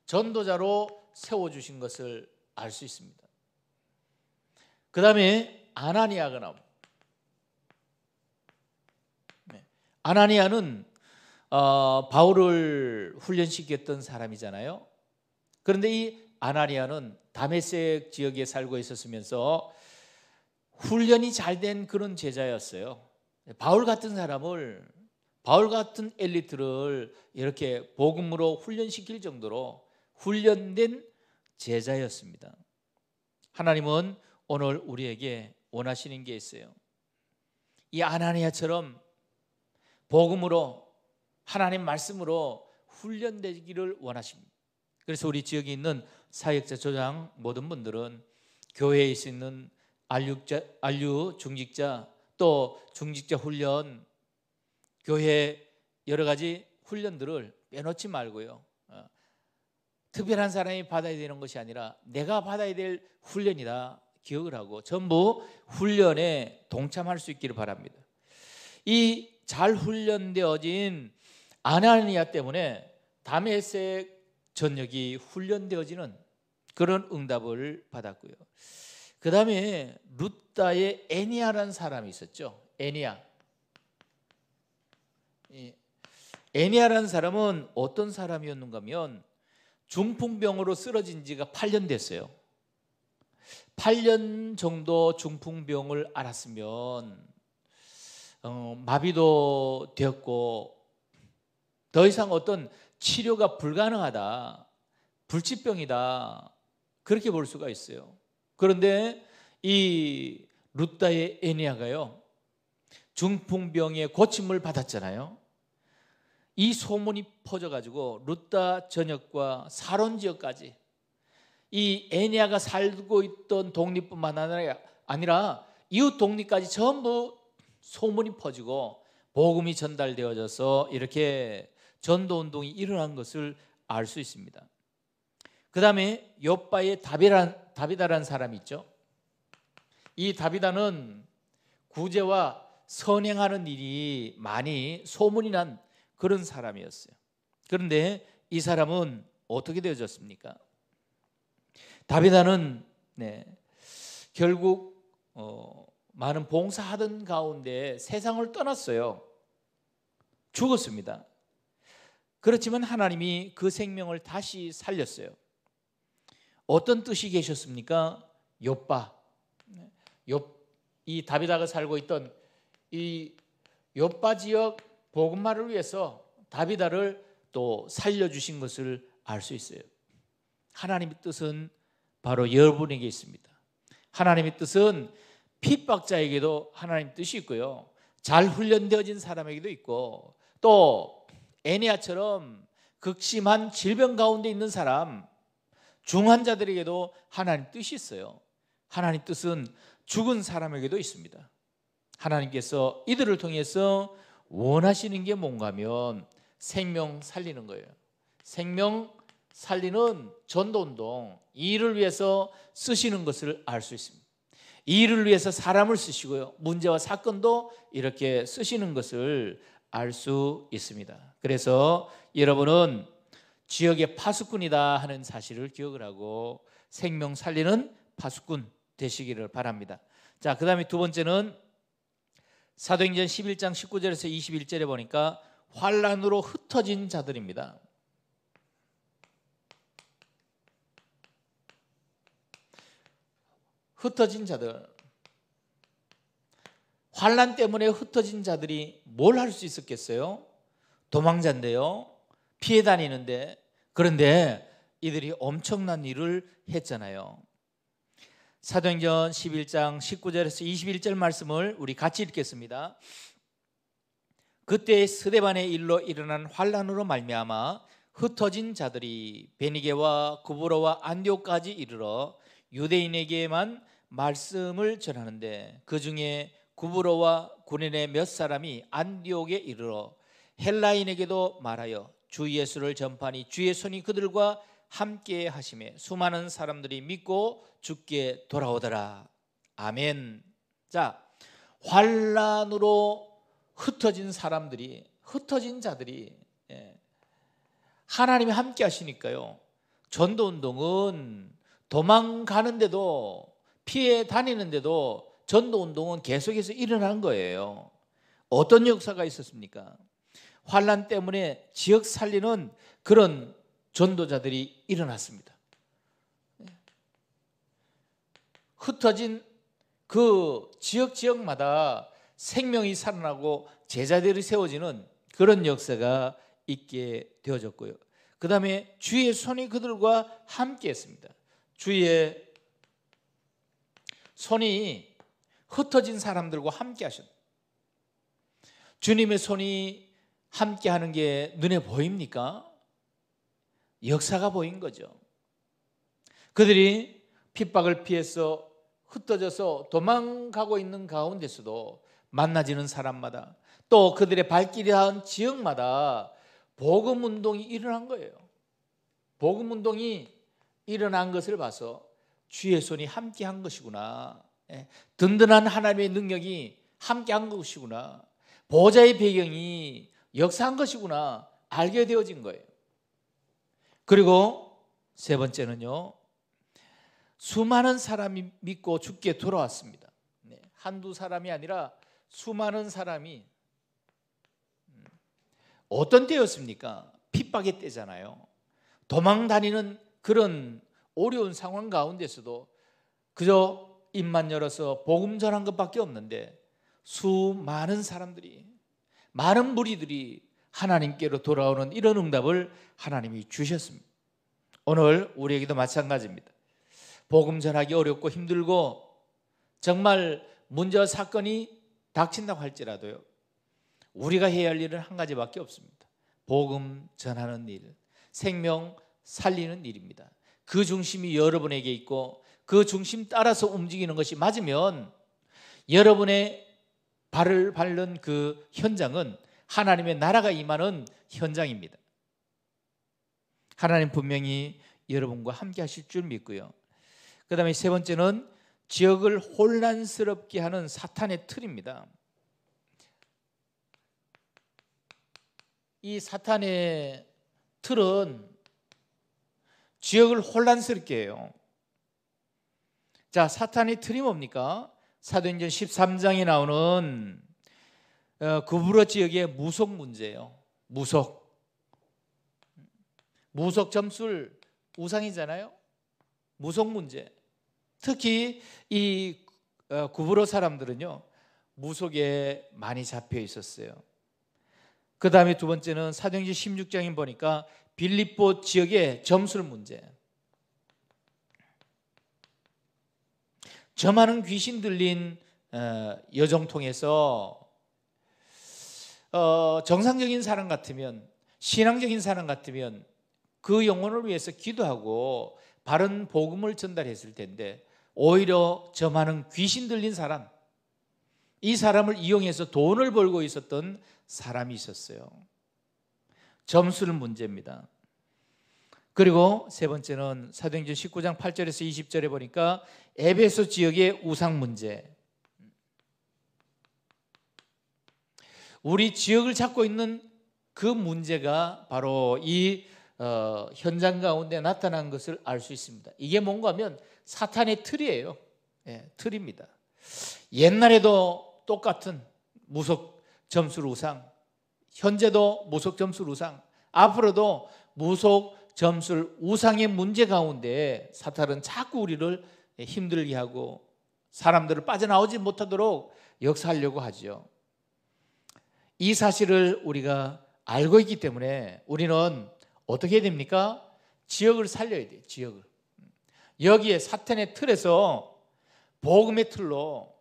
전도자로 세워주신 것을 알 수 있습니다. 그 다음에 아나니아가 나옵니다. 네. 아나니아는 어, 바울을 훈련시켰던 사람이잖아요. 그런데 이 아나니아는 다메섹 지역에 살고 있었으면서 훈련이 잘 된 그런 제자였어요. 바울 같은 사람을 바울 같은 엘리트를 이렇게 복음으로 훈련시킬 정도로 훈련된 제자였습니다. 하나님은 오늘 우리에게 원하시는 게 있어요. 이 아나니아처럼 복음으로 하나님 말씀으로 훈련되기를 원하십니다. 그래서 우리 지역에 있는 사역자 조장 모든 분들은 교회에 있는 안육자, 안류 중직자 또 중직자 훈련 교회 여러 가지 훈련들을 빼놓지 말고요. 특별한 사람이 받아야 되는 것이 아니라 내가 받아야 될 훈련이다 기억을 하고 전부 훈련에 동참할 수 있기를 바랍니다. 이 잘 훈련되어진 아나니아 때문에 다메섹 전역이 훈련되어지는 그런 응답을 받았고요. 그 다음에 룻다의 애니아라는 사람이 있었죠. 애니아. 애니아라는 사람은 어떤 사람이었는가 하 중풍병으로 쓰러진 지가 8년 됐어요. 8년 정도 중풍병을 앓았으면 어, 마비도 되었고 더 이상 어떤 치료가 불가능하다. 불치병이다. 그렇게 볼 수가 있어요. 그런데 이 루다의 에니아가요. 중풍병의 고침을 받았잖아요. 이 소문이 퍼져가지고 루따 전역과 사론 지역까지 이 에니아가 살고 있던 독립뿐만 아니라, 이웃 독립까지 전부 소문이 퍼지고 복음이 전달되어져서 이렇게 전도 운동이 일어난 것을 알 수 있습니다. 그 다음에 옆바에 다비란, 다비다란 사람이 있죠. 이 다비다는 구제와 선행하는 일이 많이 소문이 난 그런 사람이었어요. 그런데 이 사람은 어떻게 되어졌습니까? 다비다는 네, 결국 어, 많은 봉사하던 가운데 세상을 떠났어요. 죽었습니다. 그렇지만 하나님이 그 생명을 다시 살렸어요. 어떤 뜻이 계셨습니까? 요빠. 이 다비다가 살고 있던 이 요빠 지역 복음화를 위해서 다비다를 또 살려주신 것을 알 수 있어요. 하나님의 뜻은 바로 여러분에게 있습니다. 하나님의 뜻은 핍박자에게도 하나님 뜻이 있고요. 잘 훈련되어진 사람에게도 있고 또 에니아처럼 극심한 질병 가운데 있는 사람 중환자들에게도 하나님 뜻이 있어요. 하나님 뜻은 죽은 사람에게도 있습니다. 하나님께서 이들을 통해서 원하시는 게 뭔가 하면 생명 살리는 거예요. 생명 살리는 전도 운동 이를 위해서 쓰시는 것을 알 수 있습니다. 이를 위해서 사람을 쓰시고요. 문제와 사건도 이렇게 쓰시는 것을 알 수 있습니다. 그래서 여러분은 지역의 파수꾼이다 하는 사실을 기억을 하고 생명 살리는 파수꾼 되시기를 바랍니다. 자, 그다음에 두 번째는 사도행전 11장 19절에서 21절에 보니까 환란으로 흩어진 자들입니다. 흩어진 자들 환란 때문에 흩어진 자들이 뭘 할 수 있었겠어요? 도망자인데요. 피해 다니는데 그런데 이들이 엄청난 일을 했잖아요. 사도행전 11장 19절에서 21절 말씀을 우리 같이 읽겠습니다. 그때 스데반의 일로 일어난 환란으로 말미암아 흩어진 자들이 베니게와 구브로와 안디오까지 이르러 유대인에게만 말씀을 전하는데 그 중에 구브로와 군인의 몇 사람이 안디옥에 이르러 헬라인에게도 말하여 주 예수를 전파니 주의 손이 그들과 함께 하심에 수많은 사람들이 믿고 죽게 돌아오더라. 아멘. 자, 환란으로 흩어진 사람들이 흩어진 자들이 예, 하나님이 함께 하시니까요. 전도 운동은 도망가는데도 피해 다니는데도 전도 운동은 계속해서 일어난 거예요. 어떤 역사가 있었습니까? 환란 때문에 지역 살리는 그런 전도자들이 일어났습니다. 흩어진 그 지역 지역마다 생명이 살아나고 제자들이 세워지는 그런 역사가 있게 되어졌고요. 그 다음에 주의 손이 그들과 함께 했습니다. 주의 손이 흩어진 사람들과 함께 하셨다. 주님의 손이 함께 하는 게 눈에 보입니까? 역사가 보인 거죠. 그들이 핍박을 피해서 흩어져서 도망가고 있는 가운데서도 만나지는 사람마다 또 그들의 발길이 한 지역마다 복음 운동이 일어난 거예요. 복음 운동이 일어난 것을 봐서 주의 손이 함께 한 것이구나. 예. 든든한 하나님의 능력이 함께 한 것이구나. 보좌의 배경이 역사한 것이구나. 알게 되어진 거예요. 그리고 세 번째는요. 수많은 사람이 믿고 죽게 돌아왔습니다. 네, 한두 사람이 아니라 수많은 사람이 음, 어떤 때였습니까? 핍박의 때잖아요. 도망 다니는 그런 어려운 상황 가운데서도 그저 입만 열어서 복음 전한 것밖에 없는데 수많은 사람들이 많은 무리들이 하나님께로 돌아오는 이런 응답을 하나님이 주셨습니다. 오늘 우리에게도 마찬가지입니다. 복음 전하기 어렵고 힘들고 정말 문제와 사건이 닥친다고 할지라도요. 우리가 해야 할 일은 한 가지밖에 없습니다. 복음 전하는 일, 생명 살리는 일입니다. 그 중심이 여러분에게 있고 그 중심 따라서 움직이는 것이 맞으면 여러분의 발을 밟는 그 현장은 하나님의 나라가 임하는 현장입니다. 하나님 분명히 여러분과 함께 하실 줄 믿고요. 그 다음에 세 번째는 지역을 혼란스럽게 하는 사탄의 틀입니다. 이 사탄의 틀은 지역을 혼란스럽게 해요. 자, 사탄의 틀이 뭡니까? 사도행전 13장에 나오는 구부러 어, 그 지역의 무속 문제예요. 무속. 무속 점술 우상이잖아요. 무속 문제. 특히 이 어, 구부러 사람들은요. 무속에 많이 잡혀 있었어요. 그 다음에 두 번째는 사정지 16장에 보니까 빌립보 지역의 점술 문제. 저하은 귀신 들린 어, 여정 통해서 어, 정상적인 사람 같으면 신앙적인 사람 같으면 그 영혼을 위해서 기도하고 바른 복음을 전달했을 텐데 오히려 저만은 귀신 들린 사람 이 사람을 이용해서 돈을 벌고 있었던 사람이 있었어요. 점수는 문제입니다. 그리고 세 번째는 사도행전 19장 8절에서 20절에 보니까 에베소 지역의 우상 문제. 우리 지역을 찾고 있는 그 문제가 바로 이 어, 현장 가운데 나타난 것을 알 수 있습니다. 이게 뭔가 하면 사탄의 틀이에요. 예, 틀입니다. 옛날에도 똑같은 무속 점수로 우상, 현재도 무속 점수로 우상, 앞으로도 무속 점수를 우상의 문제 가운데 사탄은 자꾸 우리를 힘들게 하고 사람들을 빠져나오지 못하도록 역사하려고 하죠. 이 사실을 우리가 알고 있기 때문에 우리는 어떻게 해야 됩니까? 지역을 살려야 돼요. 지역을. 여기에 사탄의 틀에서 복음의 틀로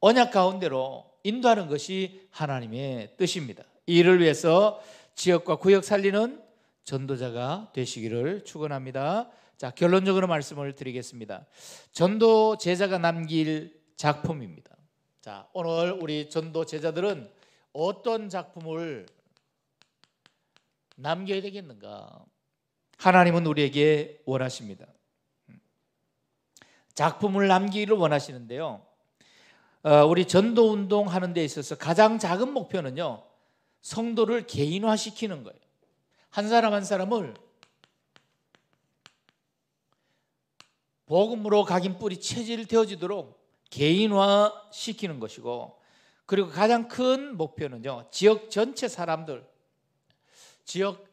언약 가운데로 인도하는 것이 하나님의 뜻입니다. 이를 위해서 지역과 구역 살리는 전도자가 되시기를 축원합니다. 자, 결론적으로 말씀을 드리겠습니다. 전도 제자가 남길 작품입니다. 자, 오늘 우리 전도 제자들은 어떤 작품을 남겨야 되겠는가? 하나님은 우리에게 원하십니다. 작품을 남기기를 원하시는데요. 어, 우리 전도 운동 하는 데 있어서 가장 작은 목표는요. 성도를 개인화시키는 거예요. 한 사람 한 사람을 복음으로 각인 뿌리 체질 을태워지도록 개인화시키는 것이고 그리고 가장 큰 목표는요. 지역 전체 사람들 지역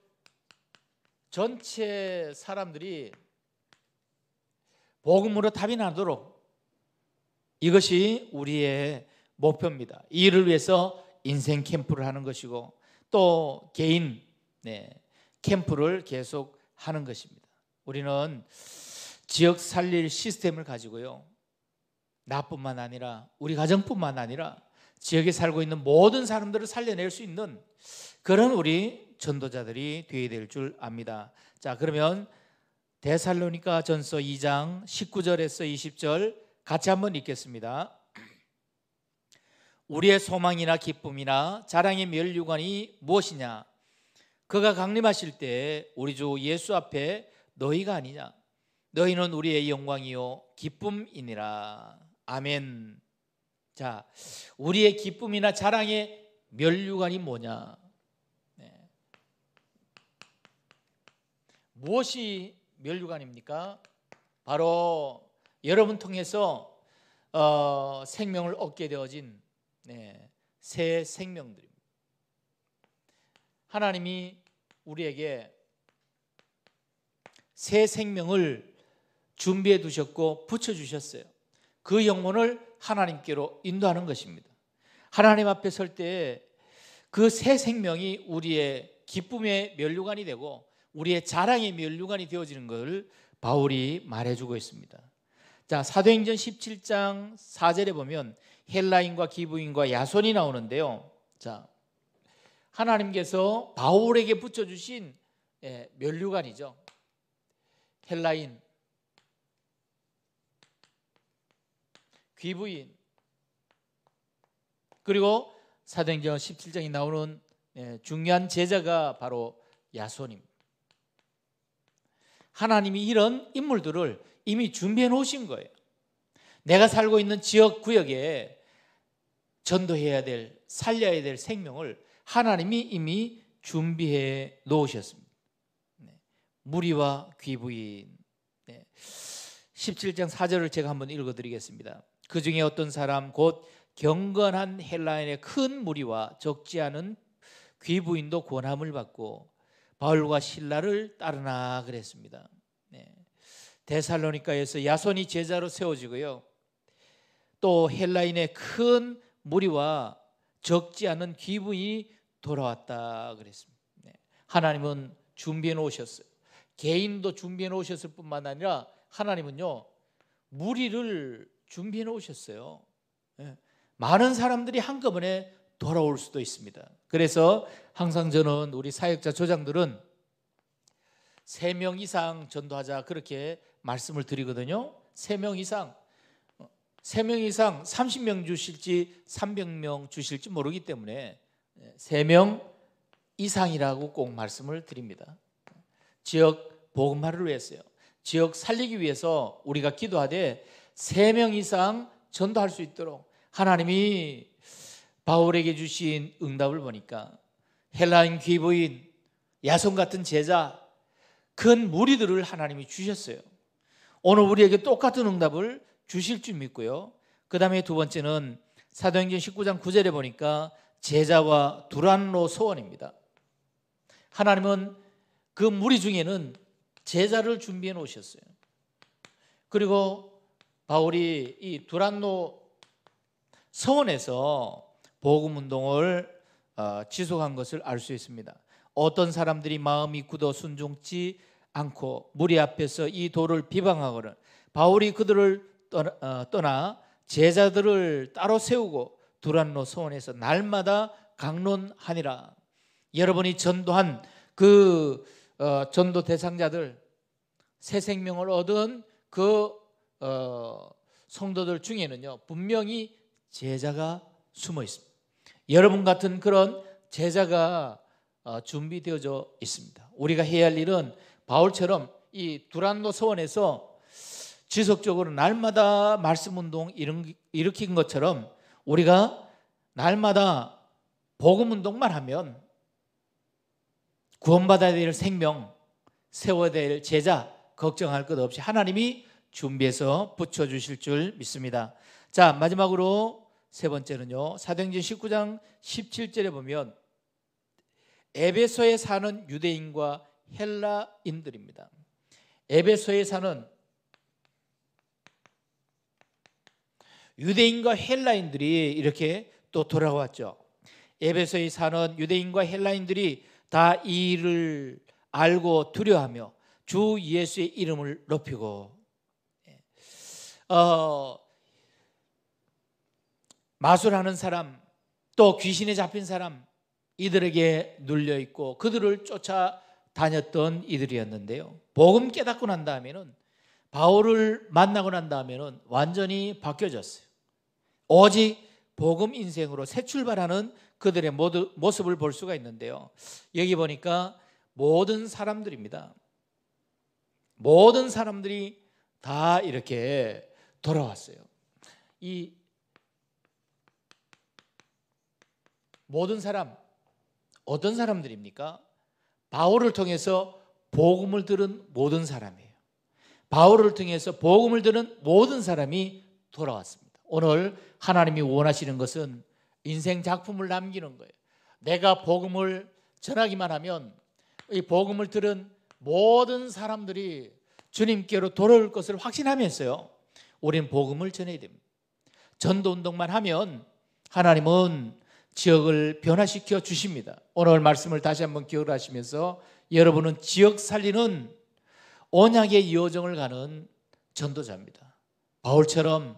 전체 사람들이 복음으로 답이 나도록 이것이 우리의 목표입니다. 이를 위해서 인생 캠프를 하는 것이고 또 개인 네, 캠프를 계속 하는 것입니다. 우리는 지역 살릴 시스템을 가지고요. 나뿐만 아니라 우리 가정뿐만 아니라 지역에 살고 있는 모든 사람들을 살려낼 수 있는 그런 우리 전도자들이 되어야 될 줄 압니다. 자, 그러면 데살로니가 전서 2장 19절에서 20절 같이 한번 읽겠습니다. 우리의 소망이나 기쁨이나 자랑의 멸류관이 무엇이냐? 그가 강림하실 때 우리 주 예수 앞에 너희가 아니냐? 너희는 우리의 영광이요 기쁨이니라. 아멘. 자, 우리의 기쁨이나 자랑의 면류관이 뭐냐? 네. 무엇이 면류관입니까? 바로 여러분 통해서 어, 생명을 얻게 되어진 네, 새 생명들입니다. 하나님이 우리에게 새 생명을 준비해 두셨고 붙여 주셨어요. 그 영혼을 하나님께로 인도하는 것입니다. 하나님 앞에 설때그새 생명이 우리의 기쁨의 면류관이 되고 우리의 자랑의 면류관이 되어지는 것을 바울이 말해주고 있습니다. 자, 사도행전 17장 4절에 보면 헬라인과 기부인과 야손이 나오는데요. 자, 하나님께서 바울에게 붙여주신 예, 면류관이죠. 헬라인, 귀부인 그리고 사도행전 17장에 나오는 예, 중요한 제자가 바로 야손입니다. 하나님이 이런 인물들을 이미 준비해 놓으신 거예요. 내가 살고 있는 지역 구역에 전도해야 될 살려야 될 생명을 하나님이 이미 준비해 놓으셨습니다. 네. 무리와 귀부인 17장 4절을 제가 한번 읽어드리겠습니다. 그 중에 어떤 사람 곧 경건한 헬라인의 큰 무리와 적지 않은 귀부인도 권함을 받고 바울과 신라를 따르나 그랬습니다. 네. 데살로니카에서 야손이 제자로 세워지고요. 또 헬라인의 큰 무리와 적지 않은 기분이 돌아왔다 그랬습니다. 네. 하나님은 준비해 놓으셨어요. 개인도 준비해 놓으셨을 뿐만 아니라 하나님은요 무리를 준비해 놓으셨어요. 예. 많은 사람들이 한꺼번에 돌아올 수도 있습니다. 그래서 항상 저는 우리 사역자 조장들은 3명 이상 전도하자 그렇게 말씀을 드리거든요. 3명 이상 3명 이상 30명 주실지 300명 주실지 모르기 때문에 3명 이상이라고 꼭 말씀을 드립니다. 지역 복음화를 위해서요. 지역 살리기 위해서 우리가 기도하되 세명 이상 전도할 수 있도록 하나님이 바울에게 주신 응답을 보니까 헬라인 귀부인 야손 같은 제자 큰 무리들을 하나님이 주셨어요. 오늘 우리에게 똑같은 응답을 주실 줄 믿고요. 그 다음에 두 번째는 사도행전 19장 9절에 보니까 제자와 두란로 소원입니다. 하나님은 그 무리 중에는 제자를 준비해 놓으셨어요. 그리고 바울이 이 두란노 서원에서 복음 운동을 어, 지속한 것을 알 수 있습니다. 어떤 사람들이 마음이 굳어 순종치 않고 무리 앞에서 이 도를 비방하거늘 바울이 그들을 어, 떠나 제자들을 따로 세우고 두란노 서원에서 날마다 강론하니라. 여러분이 전도한 그 어, 전도 대상자들 새 생명을 얻은 그 어, 성도들 중에는요 분명히 제자가 숨어 있습니다. 여러분 같은 그런 제자가 어, 준비되어져 있습니다. 우리가 해야 할 일은 바울처럼 이 두란노 서원에서 지속적으로 날마다 말씀 운동 일으킨 것처럼 우리가 날마다 복음 운동만 하면 구원받아야 될 생명, 세워야 될 제자 걱정할 것 없이 하나님이 준비해서 붙여 주실 줄 믿습니다. 자, 마지막으로 세 번째는요. 사도행전 19장 17절에 보면 에베소에 사는 유대인과 헬라인들입니다. 에베소에 사는 유대인과 헬라인들이 이렇게 또 돌아왔죠. 에베소에 사는 유대인과 헬라인들이 다 이 일을 알고 두려하며 주 예수의 이름을 높이고 어, 마술하는 사람 또 귀신에 잡힌 사람 이들에게 눌려 있고 그들을 쫓아 다녔던 이들이었는데요. 복음 깨닫고 난 다음에는 바울을 만나고 난 다음에는 완전히 바뀌어졌어요. 오직 복음 인생으로 새 출발하는 그들의 모두, 모습을 볼 수가 있는데요. 여기 보니까 모든 사람들입니다. 모든 사람들이 다 이렇게 돌아왔어요. 이 모든 사람 어떤 사람들입니까? 바울을 통해서 복음을 들은 모든 사람이에요. 바울을 통해서 복음을 들은 모든 사람이 돌아왔습니다. 오늘 하나님이 원하시는 것은 인생 작품을 남기는 거예요. 내가 복음을 전하기만 하면 이 복음을 들은 모든 사람들이 주님께로 돌아올 것을 확신하면서요. 우리는 복음을 전해야 됩니다. 전도 운동만 하면 하나님은 지역을 변화시켜 주십니다. 오늘 말씀을 다시 한번 기억을 하시면서 여러분은 지역 살리는 언약의 여정을 가는 전도자입니다. 바울처럼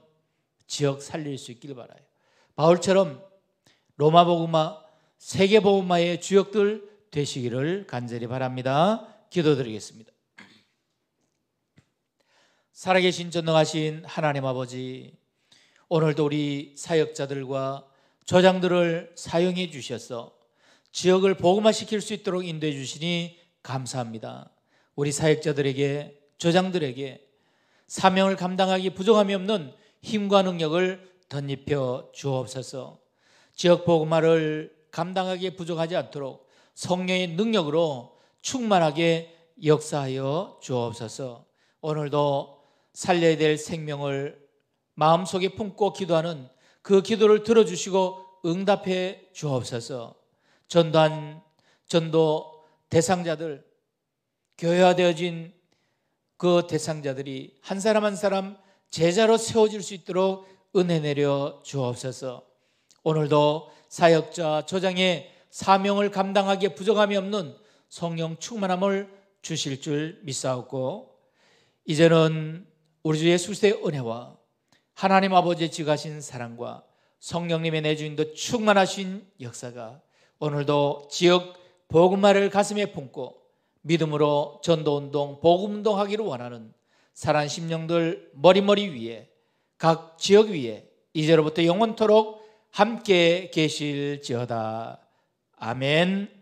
지역 살릴 수 있길 바라요. 바울처럼 로마 복음화 세계 복음화의 주역들 되시기를 간절히 바랍니다. 기도드리겠습니다. 살아계신 전능하신 하나님 아버지, 오늘도 우리 사역자들과 저장들을 사용해 주셔서 지역을 복음화시킬 수 있도록 인도해 주시니 감사합니다. 우리 사역자들에게 저장들에게 사명을 감당하기 부족함이 없는 힘과 능력을 덧입혀 주옵소서. 지역 복음화를 감당하기에 부족하지 않도록 성령의 능력으로 충만하게 역사하여 주옵소서. 오늘도 살려야 될 생명을 마음속에 품고 기도하는 그 기도를 들어주시고 응답해 주옵소서. 전단 전도 대상자들 교회화되어진 그 대상자들이 한 사람 한 사람 제자로 세워질 수 있도록 은혜 내려 주옵소서. 오늘도 사역자 저장의 사명을 감당하기에 부정함이 없는 성령 충만함을 주실 줄 믿사옵고 이제는 우리 주 예수의 은혜와 하나님 아버지의 지가신 사랑과 성령님의 내주인도 충만하신 역사가 오늘도 지역 복음화를 가슴에 품고 믿음으로 전도운동, 복음운동 하기를 원하는 사랑 심령들 머리머리 위에 각 지역 위에 이제로부터 영원토록 함께 계실지어다. 아멘.